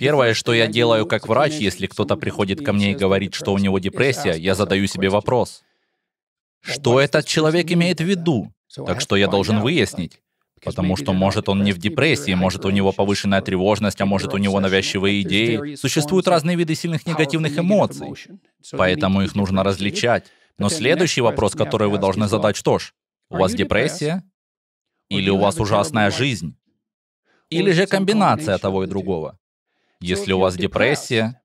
Первое, что я делаю как врач, если кто-то приходит ко мне и говорит, что у него депрессия, я задаю себе вопрос. Что этот человек имеет в виду? Так что я должен выяснить. Потому что, может, он не в депрессии, может, у него повышенная тревожность, а может, у него навязчивые идеи. Существуют разные виды сильных негативных эмоций. Поэтому их нужно различать. Но следующий вопрос, который вы должны задать, что ж, у вас депрессия? Или у вас ужасная жизнь? Или же комбинация того и другого? Если у вас депрессия,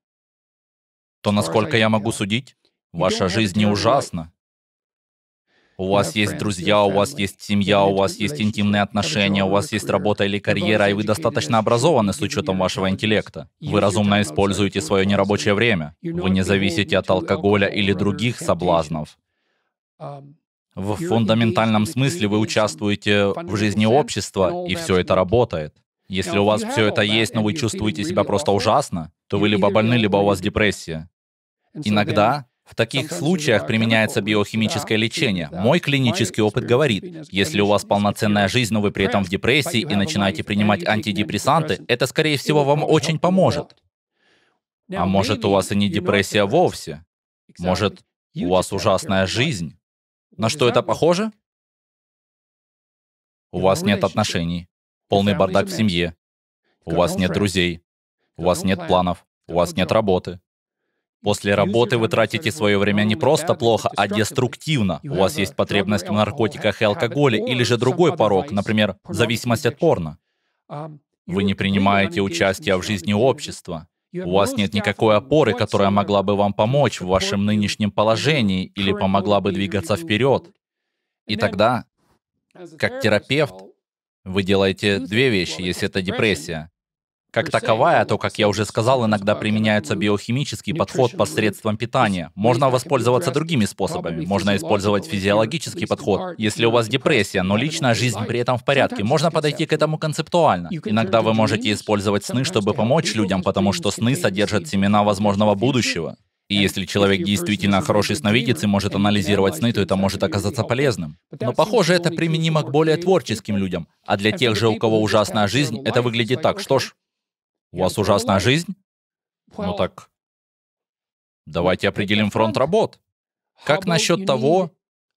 то, насколько я могу судить, ваша жизнь не ужасна. У вас есть друзья, у вас есть семья, у вас есть интимные отношения, у вас есть работа или карьера, и вы достаточно образованы с учетом вашего интеллекта. Вы разумно используете свое нерабочее время. Вы не зависите от алкоголя или других соблазнов. Um, в фундаментальном смысле вы участвуете в жизни общества, и все это работает. Если у вас все это есть, но вы чувствуете себя просто ужасно, то вы либо больны, либо у вас депрессия. Иногда в таких случаях применяется биохимическое лечение. Мой клинический опыт говорит, если у вас полноценная жизнь, но вы при этом в депрессии и начинаете принимать антидепрессанты, это, скорее всего, вам очень поможет. А может, у вас и не депрессия вовсе. Может, у вас ужасная жизнь. На что это похоже? У вас нет отношений полный бардак в семье, у вас нет друзей, у вас нет планов, у вас нет работы. После работы вы тратите свое время не просто плохо, а деструктивно. У вас есть потребность в наркотиках и алкоголе или же другой порог, например, зависимость от порно. А, вы не принимаете участие в жизни общества. У вас нет никакой опоры, которая могла бы вам помочь в вашем нынешнем положении или помогла бы двигаться вперед. И тогда, как терапевт, вы делаете ну, две вещи, если это депрессия. Как таковая, а то, как я уже сказал, иногда применяется биохимический подход посредством питания. Можно воспользоваться другими способами. Можно использовать физиологический подход. Если у вас депрессия, но личная жизнь при этом в порядке, можно подойти к этому концептуально. Иногда вы можете использовать сны, чтобы помочь людям, потому что сны содержат семена возможного будущего. И если человек действительно хороший сновидец и может анализировать сны, то это может оказаться полезным. Но, похоже, это применимо к более творческим людям. А для а тех же, у кого ужасная жизнь, это выглядит так. Что ж, у вас ужасная жизнь? Ну так, давайте определим фронт работ. Как насчет того,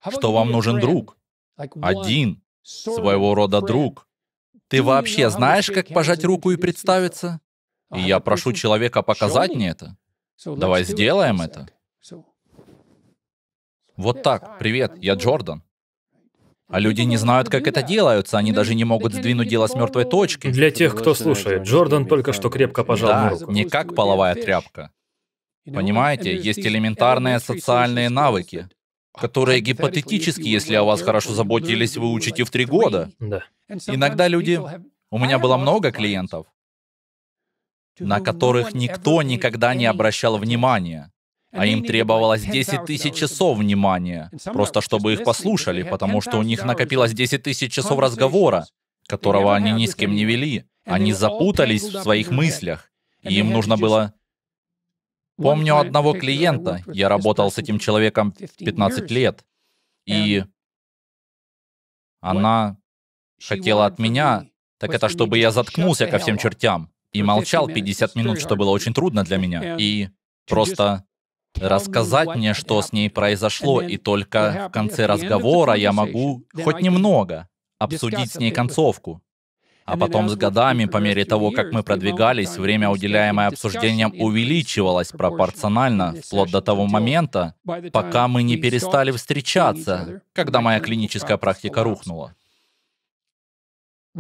что вам нужен друг? Один, своего рода друг. Ты вообще знаешь, как пожать руку и представиться? И я прошу человека показать мне это. Давай сделаем это. Вот так. Привет, я Джордан. А люди не знают, как это делается, они даже не могут сдвинуть дело с мертвой точки. Для тех, кто слушает, Джордан только что крепко пожал да, руку. не как половая тряпка. Понимаете, есть элементарные социальные навыки, которые гипотетически, если о вас хорошо заботились, вы учите в три года. Да. Иногда люди... У меня было много клиентов, на которых никто никогда не обращал внимания. А им требовалось 10 тысяч часов внимания, просто чтобы их послушали, потому что у них накопилось 10 тысяч часов разговора, которого они ни с кем не вели. Они запутались в своих мыслях, и им нужно было... Помню одного клиента, я работал с этим человеком 15 лет, и она хотела от меня, так это чтобы я заткнулся ко всем чертям и молчал 50 минут, что было очень трудно для меня. И просто рассказать мне, что с ней произошло, и только в конце разговора я могу хоть немного обсудить с ней концовку. А потом с годами, по мере того, как мы продвигались, время, уделяемое обсуждением, увеличивалось пропорционально, вплоть до того момента, пока мы не перестали встречаться, когда моя клиническая практика рухнула.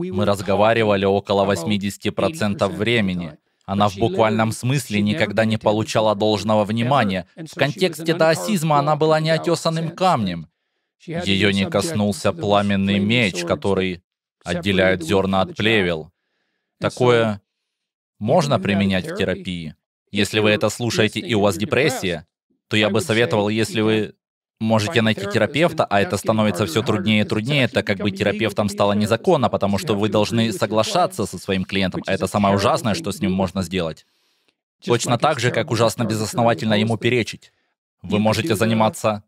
Мы разговаривали около 80% времени. Она в буквальном смысле никогда не получала должного внимания. В контексте даосизма она была неотесанным камнем. Ее не коснулся пламенный меч, который отделяет зерна от плевел. Такое можно применять в терапии. Если вы это слушаете и у вас депрессия, то я бы советовал, если вы Можете найти терапевта, а это становится все труднее и труднее, так как быть терапевтом стало незаконно, потому что вы должны соглашаться со своим клиентом, а это самое ужасное, что с ним можно сделать. Точно так же, как ужасно безосновательно ему перечить. Вы можете заниматься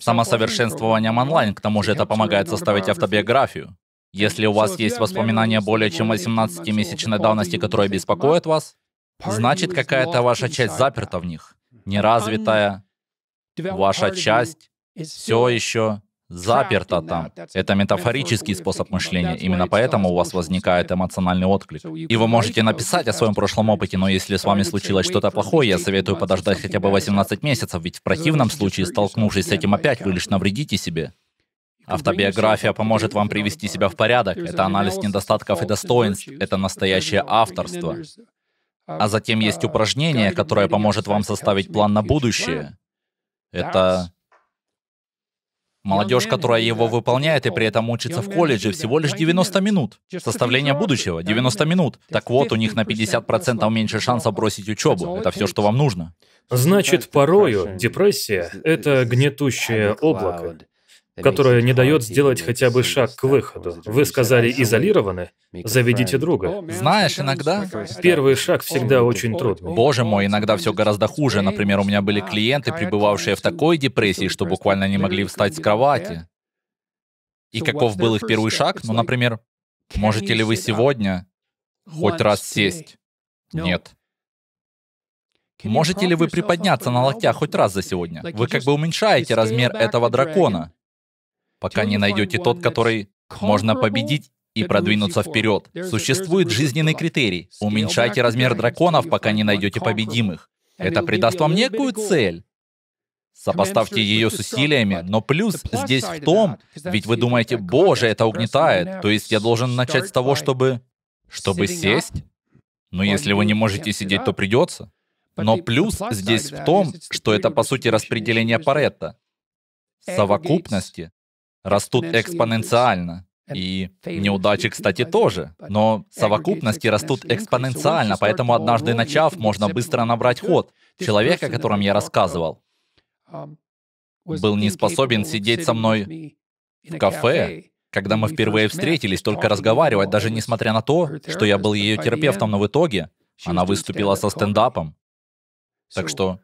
самосовершенствованием онлайн, к тому же это помогает составить автобиографию. Если у вас есть воспоминания более чем 18-месячной давности, которые беспокоят вас, значит какая-то ваша часть заперта в них, неразвитая, ваша часть все еще заперто там. Это метафорический способ мышления. Именно поэтому у вас возникает эмоциональный отклик. И вы можете написать о своем прошлом опыте, но если с вами случилось что-то плохое, я советую подождать хотя бы 18 месяцев, ведь в противном случае, столкнувшись с этим опять, вы лишь навредите себе. Автобиография поможет вам привести себя в порядок. Это анализ недостатков и достоинств. Это настоящее авторство. А затем uh, есть uh, упражнение, которое поможет вам составить план на будущее. Это Молодежь, которая его выполняет и при этом учится в колледже, всего лишь 90 минут. Составление будущего — 90 минут. Так вот, у них на 50% меньше шанса бросить учебу. Это все, что вам нужно. Значит, порою депрессия — это гнетущее облако которая не дает сделать хотя бы шаг к выходу. Вы сказали изолированы, заведите друга. Знаешь, иногда... Первый шаг всегда очень трудный. Боже мой, иногда все гораздо хуже. Например, у меня были клиенты, пребывавшие в такой депрессии, что буквально не могли встать с кровати. И каков был их первый шаг? Ну, например, можете ли вы сегодня хоть раз сесть? Нет. Можете ли вы приподняться на локтях хоть раз за сегодня? Вы как бы уменьшаете размер этого дракона пока не найдете тот, который можно победить и продвинуться вперед. Существует жизненный критерий. Уменьшайте размер драконов, пока не найдете победимых. Это придаст вам некую цель. Сопоставьте ее с усилиями, но плюс здесь в том, ведь вы думаете, боже, это угнетает, то есть я должен начать с того, чтобы... Чтобы сесть? Но если вы не можете сидеть, то придется. Но плюс здесь в том, что это по сути распределение Паретта, совокупности растут экспоненциально. И неудачи, кстати, тоже, но совокупности растут экспоненциально, поэтому однажды начав, можно быстро набрать ход. Человек, о котором я рассказывал, um, был не способен сидеть со мной в кафе, когда мы впервые встретились, только разговаривать, даже несмотря на то, что я был ее терапевтом, но в итоге она выступила со стендапом. Так что,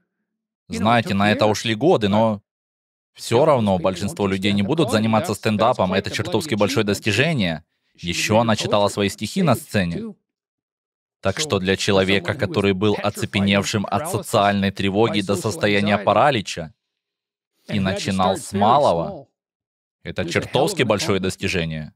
знаете, на это ушли годы, но все равно большинство людей не будут заниматься стендапом, это чертовски большое достижение. Еще она читала свои стихи на сцене. Так что для человека, который был оцепеневшим от социальной тревоги до состояния паралича и начинал с малого, это чертовски большое достижение.